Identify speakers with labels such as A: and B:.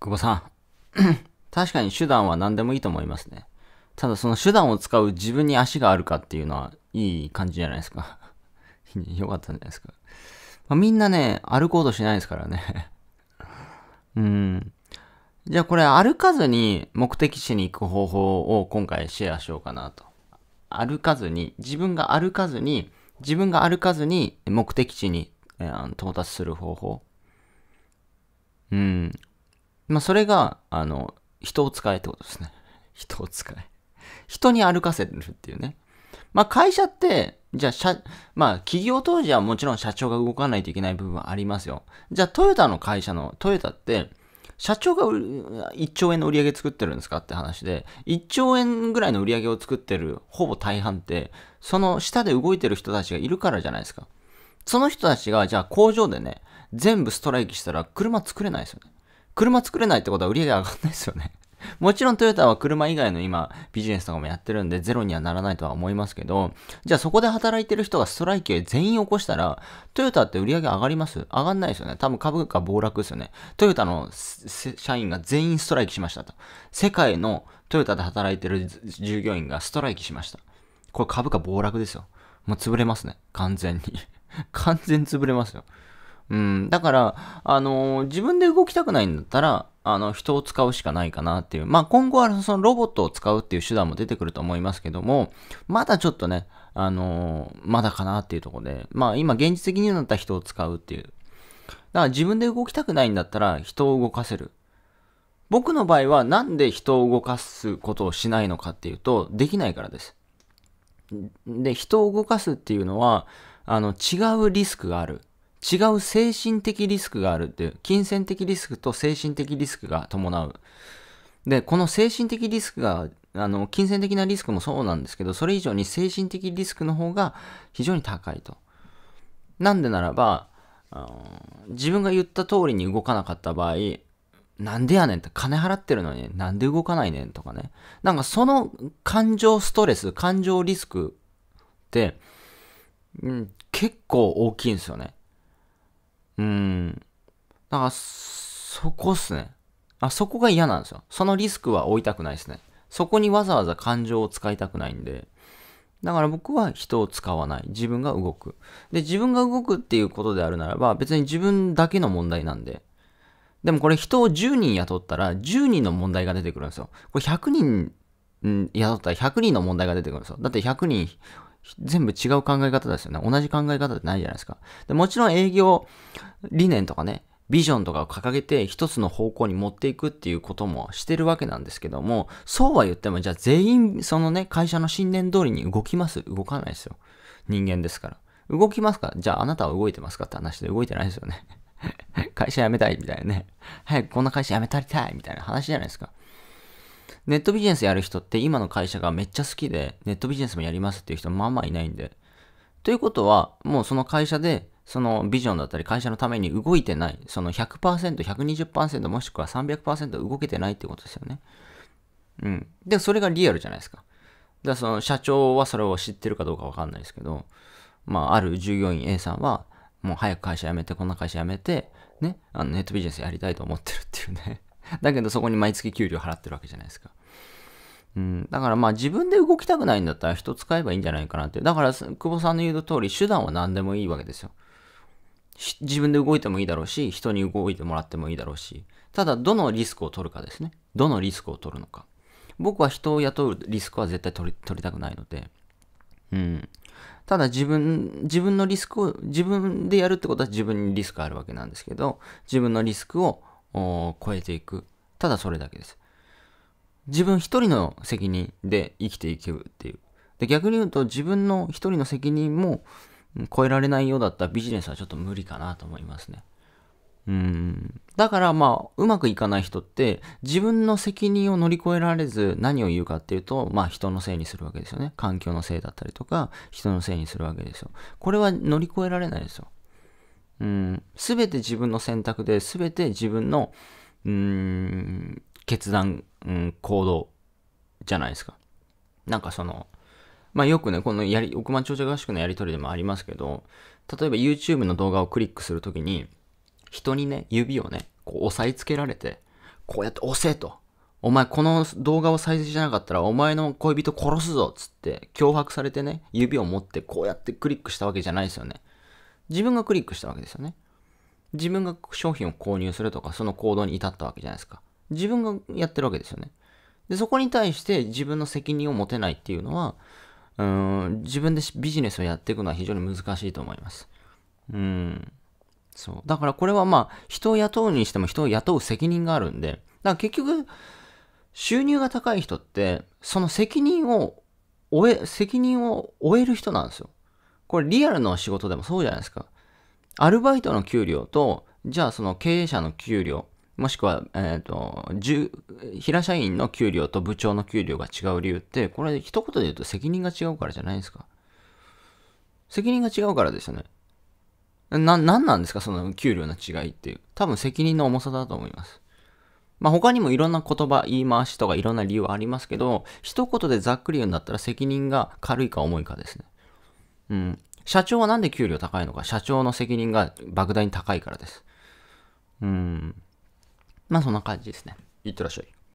A: 久保さん。確かに手段は何でもいいと思いますね。ただその手段を使う自分に足があるかっていうのはいい感じじゃないですか。よかったんじゃないですか。まあ、みんなね、歩こうとしないですからね。うん。じゃあこれ歩かずに目的地に行く方法を今回シェアしようかなと。歩かずに、自分が歩かずに、自分が歩かずに目的地に、えー、到達する方法。うん。まあ、それが、あの、人を使えってことですね。人を使え。人に歩かせるっていうね。まあ、会社って、じゃあ、まあ、企業当時はもちろん社長が動かないといけない部分はありますよ。じゃあ、トヨタの会社の、トヨタって、社長が1兆円の売り上げ作ってるんですかって話で、1兆円ぐらいの売り上げを作ってるほぼ大半って、その下で動いてる人たちがいるからじゃないですか。その人たちが、じゃあ工場でね、全部ストライキしたら車作れないですよね。車作れないってことは売り上げ上がんないですよね もちろんトヨタは車以外の今ビジネスとかもやってるんでゼロにはならないとは思いますけど、じゃあそこで働いてる人がストライキ全員起こしたら、トヨタって売り上げ上がります上がんないですよね。多分株価暴落ですよね。トヨタの社員が全員ストライキしましたと。世界のトヨタで働いてる従業員がストライキしました。これ株価暴落ですよ。もう潰れますね。完全に 完全潰れますよ。うん、だから、あのー、自分で動きたくないんだったら、あの、人を使うしかないかなっていう。まあ、今後はそのロボットを使うっていう手段も出てくると思いますけども、まだちょっとね、あのー、まだかなっていうとこで、まあ、今現実的になった人を使うっていう。だから自分で動きたくないんだったら、人を動かせる。僕の場合は、なんで人を動かすことをしないのかっていうと、できないからです。で、人を動かすっていうのは、あの、違うリスクがある。違う精神的リスクがあるっていう、金銭的リスクと精神的リスクが伴う。で、この精神的リスクが、あの、金銭的なリスクもそうなんですけど、それ以上に精神的リスクの方が非常に高いと。なんでならば、あの自分が言った通りに動かなかった場合、なんでやねんって、金払ってるのになんで動かないねんとかね。なんかその感情ストレス、感情リスクって、うん、結構大きいんですよね。うん。だから、そこっすね。あ、そこが嫌なんですよ。そのリスクは負いたくないですね。そこにわざわざ感情を使いたくないんで。だから僕は人を使わない。自分が動く。で、自分が動くっていうことであるならば、別に自分だけの問題なんで。でもこれ人を10人雇ったら、10人の問題が出てくるんですよ。これ100人、雇ったら100人の問題が出てくるんですよ。だって100人全部違う考え方ですよね。同じ考え方ってないじゃないですか。でもちろん営業理念とかね、ビジョンとかを掲げて一つの方向に持っていくっていうこともしてるわけなんですけども、そうは言っても、じゃあ全員そのね、会社の信念通りに動きます動かないですよ。人間ですから。動きますかじゃああなたは動いてますかって話で動いてないですよね。会社辞めたいみたいなね。早くこんな会社辞めたりたいみたいな話じゃないですか。ネットビジネスやる人って今の会社がめっちゃ好きで、ネットビジネスもやりますっていう人まあまあいないんで。ということは、もうその会社で、そのビジョンだったり会社のために動いてない、その100%、120%もしくは300%動けてないってことですよね。うん。で、それがリアルじゃないですか。だからその社長はそれを知ってるかどうかわかんないですけど、まあ、ある従業員 A さんは、もう早く会社辞めて、こんな会社辞めて、ね、あのネットビジネスやりたいと思ってるっていうね だけどそこに毎月給料払ってるわけじゃないですか。うん、だからまあ自分で動きたくないんだったら人使えばいいんじゃないかなって。だから久保さんの言う通り手段は何でもいいわけですよ。自分で動いてもいいだろうし、人に動いてもらってもいいだろうし、ただどのリスクを取るかですね。どのリスクを取るのか。僕は人を雇うリスクは絶対取り取りたくないので、うん。ただ自分、自分のリスクを、自分でやるってことは自分にリスクあるわけなんですけど、自分のリスクを超えていく。ただそれだけです。自分一人の責任で生きていけるっていう。で逆に言うと自分の一人の責任も超えられないようだったビジネスはちょっと無理かなと思いますね。うん。だからまあ、うまくいかない人って、自分の責任を乗り越えられず何を言うかっていうと、まあ人のせいにするわけですよね。環境のせいだったりとか、人のせいにするわけですよ。これは乗り越えられないですよ。うん、全て自分の選択で、全て自分の、うん、決断、うん、行動じゃないですか。なんかその、まあよくね、このやり、億万長者合宿のやり取りでもありますけど、例えば YouTube の動画をクリックするときに、人にね、指をね、こう押さえつけられて、こうやって押せと。お前この動画を再生しなかったらお前の恋人殺すぞつって脅迫されてね、指を持ってこうやってクリックしたわけじゃないですよね。自分がクリックしたわけですよね。自分が商品を購入するとか、その行動に至ったわけじゃないですか。自分がやってるわけですよね。で、そこに対して自分の責任を持てないっていうのは、うーん、自分でビジネスをやっていくのは非常に難しいと思います。うん。そう。だからこれはまあ、人を雇うにしても人を雇う責任があるんで、だから結局、収入が高い人って、その責任を負え、責任を負える人なんですよ。これリアルの仕事でもそうじゃないですか。アルバイトの給料と、じゃあその経営者の給料、もしくは、えっ、ー、と、平社員の給料と部長の給料が違う理由って、これ一言で言うと責任が違うからじゃないですか。責任が違うからですよね。な、なんなんですかその給料の違いっていう。多分責任の重さだと思います。まあ、他にもいろんな言葉、言い回しとかいろんな理由はありますけど、一言でざっくり言うんだったら責任が軽いか重いかですね。うん。社長はなんで給料高いのか社長の責任が莫大に高いからです。うん。まあそんな感じですね。いってらっしゃい。